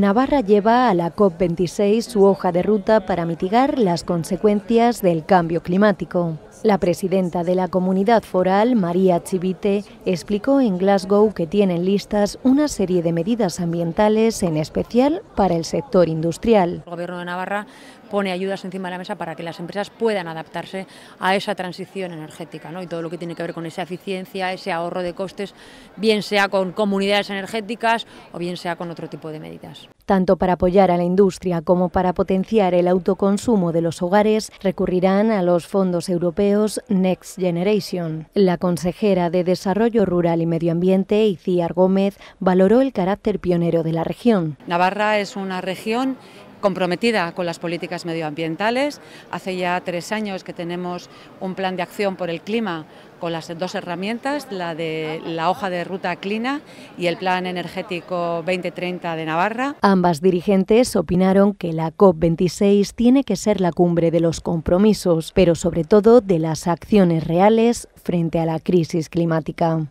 Navarra lleva a la COP26 su hoja de ruta para mitigar las consecuencias del cambio climático. La presidenta de la comunidad foral, María Chivite, explicó en Glasgow que tienen listas una serie de medidas ambientales, en especial para el sector industrial. El Gobierno de Navarra pone ayudas encima de la mesa para que las empresas puedan adaptarse a esa transición energética ¿no? y todo lo que tiene que ver con esa eficiencia, ese ahorro de costes, bien sea con comunidades energéticas o bien sea con otro tipo de medidas. Tanto para apoyar a la industria como para potenciar el autoconsumo de los hogares, recurrirán a los fondos europeos Next Generation. La consejera de Desarrollo Rural y Medio Ambiente, Iciar Gómez, valoró el carácter pionero de la región. Navarra es una región comprometida con las políticas medioambientales. Hace ya tres años que tenemos un plan de acción por el clima con las dos herramientas, la de la hoja de ruta clina y el plan energético 2030 de Navarra. Ambas dirigentes opinaron que la COP26 tiene que ser la cumbre de los compromisos, pero sobre todo de las acciones reales frente a la crisis climática.